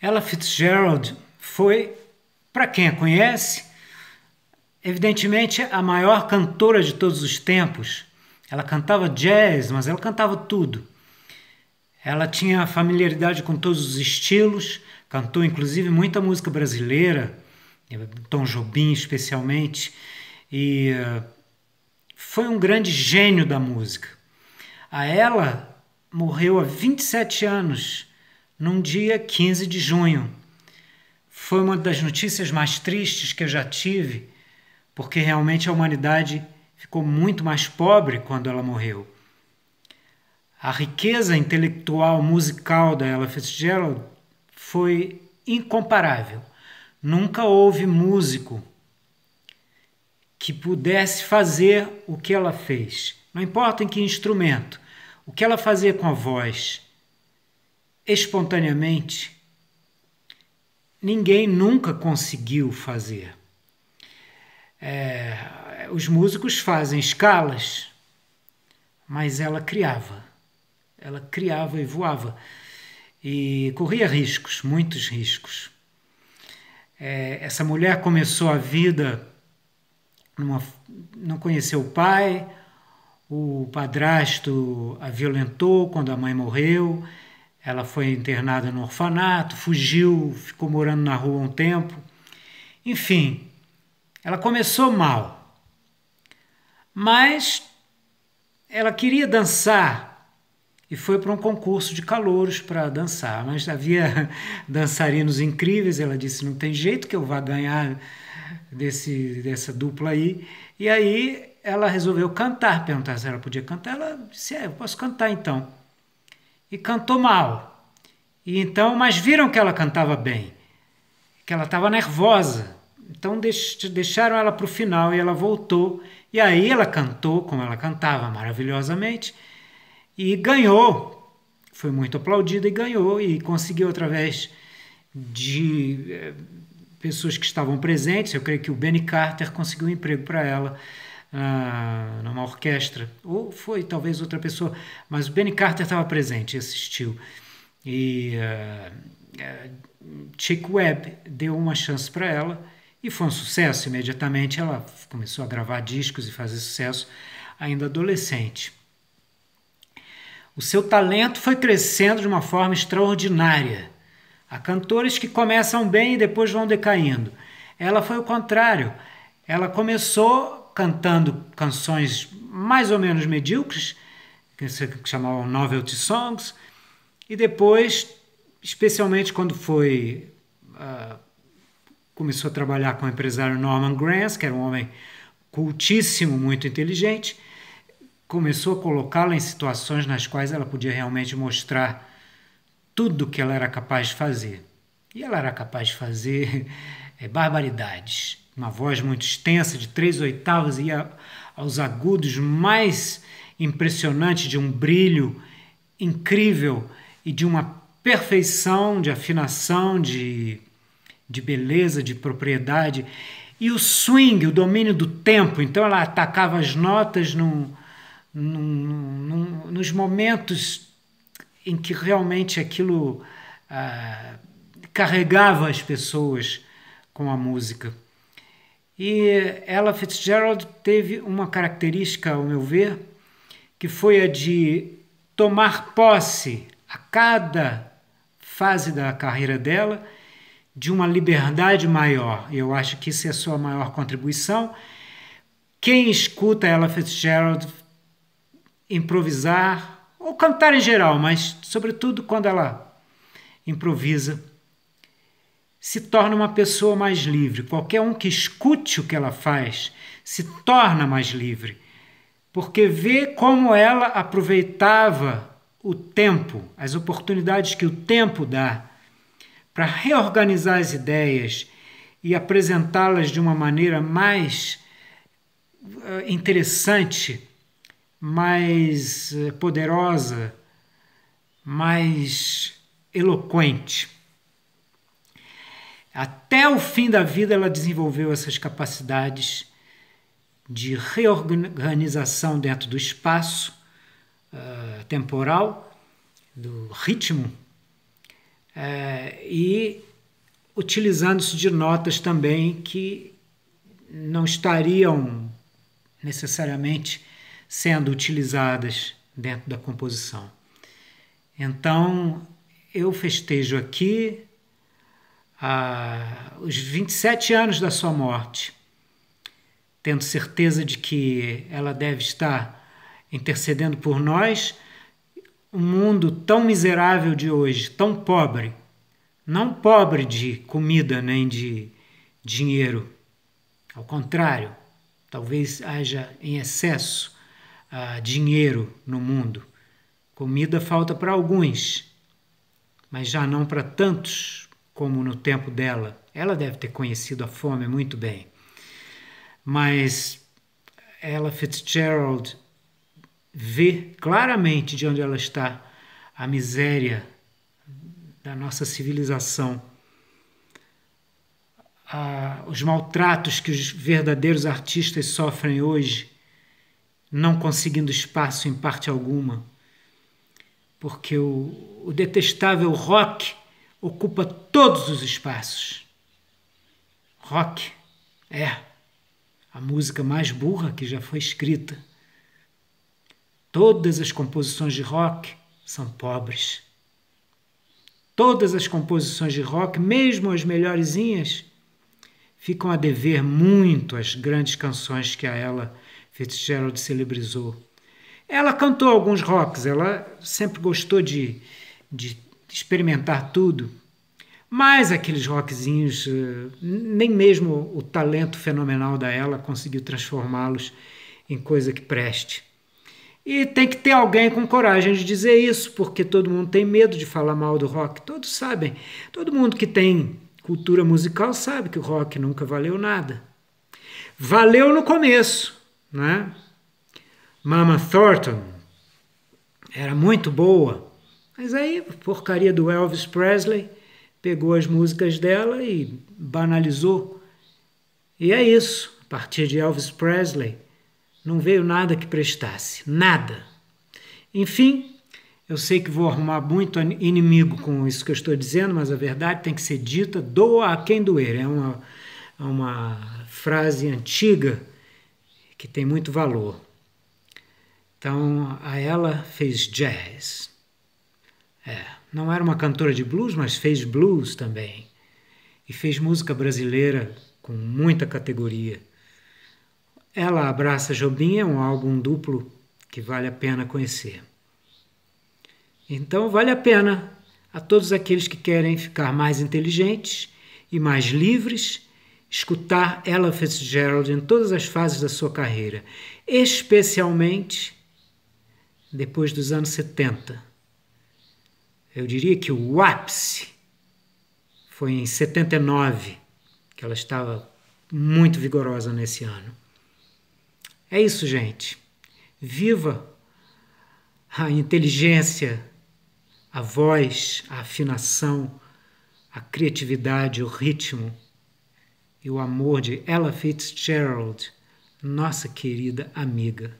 Ella Fitzgerald foi, para quem a conhece, evidentemente a maior cantora de todos os tempos. Ela cantava jazz, mas ela cantava tudo. Ela tinha familiaridade com todos os estilos, cantou inclusive muita música brasileira, Tom Jobim especialmente, e eh, foi um grande gênio da música. A ela morreu há 27 anos num dia 15 de junho. Foi uma das notícias mais tristes que eu já tive, porque realmente a humanidade ficou muito mais pobre quando ela morreu. A riqueza intelectual musical da Ella Fitzgerald foi incomparável. Nunca houve músico que pudesse fazer o que ela fez. Não importa em que instrumento, o que ela fazia com a voz, espontaneamente, ninguém nunca conseguiu fazer. É, os músicos fazem escalas, mas ela criava, ela criava e voava e corria riscos, muitos riscos. É, essa mulher começou a vida, numa, não conheceu o pai, o padrasto a violentou quando a mãe morreu ela foi internada no orfanato, fugiu, ficou morando na rua um tempo. Enfim, ela começou mal. Mas ela queria dançar e foi para um concurso de calouros para dançar, mas havia dançarinos incríveis. Ela disse: "Não tem jeito que eu vá ganhar desse dessa dupla aí". E aí ela resolveu cantar, perguntar se ela podia cantar. Ela disse: "É, eu posso cantar então" e cantou mal. E então, mas viram que ela cantava bem, que ela estava nervosa. Então deixaram ela para o final e ela voltou. E aí ela cantou como ela cantava maravilhosamente e ganhou. Foi muito aplaudida e ganhou e conseguiu através de eh, pessoas que estavam presentes. Eu creio que o Benny Carter conseguiu um emprego para ela ah, numa orquestra, ou foi talvez outra pessoa, mas o Benny Carter estava presente e assistiu. E uh, ah, Chick Webb deu uma chance para ela e foi um sucesso. Imediatamente ela começou a gravar discos e fazer sucesso, ainda adolescente. O seu talento foi crescendo de uma forma extraordinária. Há cantores que começam bem e depois vão decaindo. Ela foi o contrário. Ela começou cantando canções mais ou menos medíocres, que se chamavam novelty songs, e depois, especialmente quando foi uh, começou a trabalhar com o empresário Norman Granz, que era um homem cultíssimo, muito inteligente, começou a colocá-la em situações nas quais ela podia realmente mostrar tudo o que ela era capaz de fazer. E ela era capaz de fazer é, barbaridades uma voz muito extensa de três oitavas e aos agudos mais impressionantes de um brilho incrível e de uma perfeição de afinação, de, de beleza, de propriedade. E o swing, o domínio do tempo. Então ela atacava as notas num, num, num, nos momentos em que realmente aquilo ah, carregava as pessoas com a música. E ela Fitzgerald teve uma característica, ao meu ver, que foi a de tomar posse a cada fase da carreira dela de uma liberdade maior. Eu acho que isso é a sua maior contribuição. Quem escuta ela Fitzgerald improvisar ou cantar em geral, mas sobretudo quando ela improvisa, se torna uma pessoa mais livre. Qualquer um que escute o que ela faz se torna mais livre, porque vê como ela aproveitava o tempo, as oportunidades que o tempo dá para reorganizar as ideias e apresentá-las de uma maneira mais eh, interessante, mais eh, poderosa, mais eloquente. Até o fim da vida, ela desenvolveu essas capacidades de reorganização dentro do espaço uh, temporal, do ritmo, uh, e utilizando-se de notas também que não estariam necessariamente sendo utilizadas dentro da composição. Então, eu festejo aqui a, os 27 anos da sua morte, tendo certeza de que ela deve estar intercedendo por nós, um mundo tão miserável de hoje, tão pobre, não pobre de comida nem de dinheiro, ao contrário, talvez haja em excesso ah, dinheiro no mundo. Comida falta para alguns, mas já não para tantos, como no tempo dela. Ela deve ter conhecido a fome muito bem. Mas ela Fitzgerald vê claramente de onde ela está a miséria da nossa civilização, ah, os maltratos que os verdadeiros artistas sofrem hoje, não conseguindo espaço em parte alguma, porque o, o detestável rock ocupa todos os espaços. Rock é a música mais burra que já foi escrita. Todas as composições de rock são pobres. Todas as composições de rock, mesmo as melhorzinhas, ficam a dever muito às grandes canções que a ela Fitzgerald celebrizou. Ela cantou alguns rocks, ela sempre gostou de, de experimentar tudo. Mas aqueles rockzinhos, eh, nem mesmo o talento fenomenal da ela conseguiu transformá-los em coisa que preste. E tem que ter alguém com coragem de dizer isso, porque todo mundo tem medo de falar mal do rock. Todos sabem. Todo mundo que tem cultura musical sabe que o rock nunca valeu nada. Valeu no começo, né? Mama Thornton era muito boa mas aí, porcaria do Elvis Presley pegou as músicas dela e banalizou. E é isso. A partir de Elvis Presley, não veio nada que prestasse, nada. Enfim, eu sei que vou arrumar muito inimigo com isso que eu estou dizendo, mas a verdade tem que ser dita: doa a quem doer. É uma, é uma frase antiga que tem muito valor. Então, a ela fez jazz. É, não era uma cantora de blues, mas fez blues também. E fez música brasileira com muita categoria. Ela Abraça Jobim é um álbum duplo que vale a pena conhecer. Então, vale a pena a todos aqueles que querem ficar mais inteligentes e mais livres escutar Ella Fitzgerald em todas as fases da sua carreira, especialmente depois dos anos 70 eu diria que o ápice foi em 79, que ela estava muito vigorosa nesse ano. É isso, gente. Viva a inteligência, a voz, a afinação, a criatividade, o ritmo e o amor de Ella Fitzgerald, nossa querida amiga.